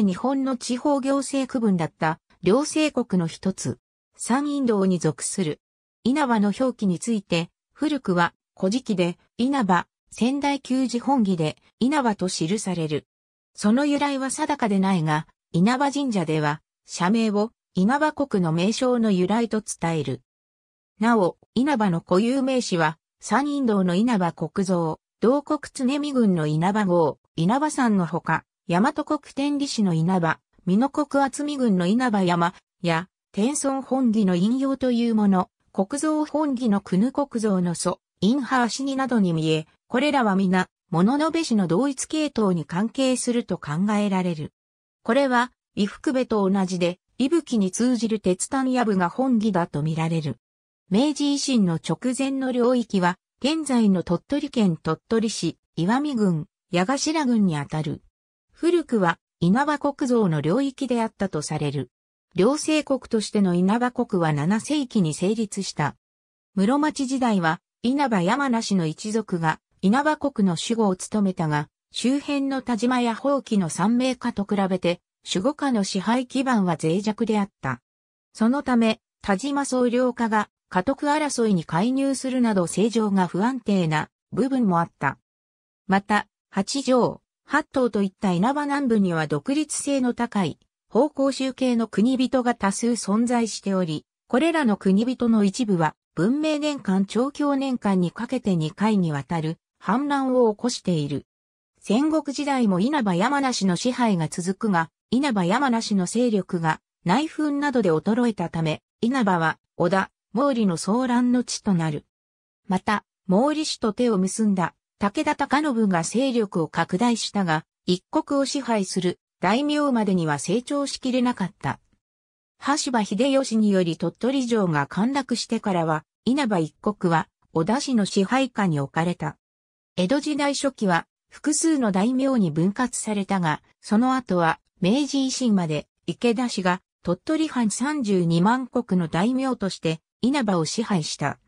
日本の地方行政区分だった両政国の一つ、三陰道に属する。稲葉の表記について、古くは古事記で稲葉、仙台旧字本義で稲葉と記される。その由来は定かでないが、稲葉神社では、社名を稲葉国の名称の由来と伝える。なお、稲葉の固有名詞は、三陰道の稲葉国造、同国常見郡の稲葉号、稲葉山のほか、大和国天理市の稲葉、美濃国厚見郡の稲葉山、や、天孫本義の引用というもの、国造本義の国国造の祖、インハーシニなどに見え、これらは皆、物のべしの同一系統に関係すると考えられる。これは、伊福部と同じで、伊吹に通じる鉄炭や部が本義だと見られる。明治維新の直前の領域は、現在の鳥取県鳥取市、岩見郡、矢頭郡にあたる。古くは稲葉国造の領域であったとされる。両政国としての稲葉国は7世紀に成立した。室町時代は稲葉山梨の一族が稲葉国の守護を務めたが、周辺の田島や放棄の三名家と比べて、守護家の支配基盤は脆弱であった。そのため、田島総領家が家督争いに介入するなど政情が不安定な部分もあった。また、八条、八島といった稲葉南部には独立性の高い、方向集計の国人が多数存在しており、これらの国人の一部は、文明年間長教年間にかけて2回にわたる反乱を起こしている。戦国時代も稲葉山梨の支配が続くが、稲葉山梨の勢力が内紛などで衰えたため、稲葉は織田、毛利の騒乱の地となる。また、毛利氏と手を結んだ武田隆信が勢力を拡大したが、一国を支配する大名までには成長しきれなかった。羽柴秀吉により鳥取城が陥落してからは、稲葉一国は小田市の支配下に置かれた。江戸時代初期は複数の大名に分割されたが、その後は明治維新まで池田氏が鳥取藩32万国の大名として稲葉を支配した。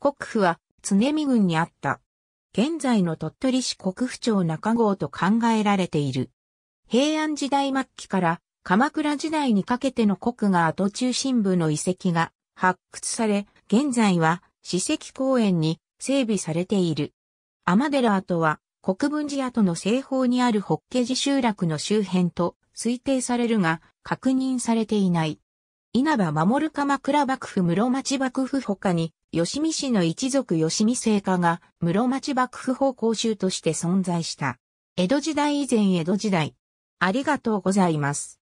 国府は常見郡にあった。現在の鳥取市国府町中郷と考えられている。平安時代末期から鎌倉時代にかけての国が跡中心部の遺跡が発掘され、現在は史跡公園に整備されている。天寺跡は国分寺跡の西方にある法華寺集落の周辺と推定されるが確認されていない。稲葉守鎌倉幕府室町幕府他に吉見氏の一族吉見聖家が室町幕府法講衆として存在した。江戸時代以前江戸時代。ありがとうございます。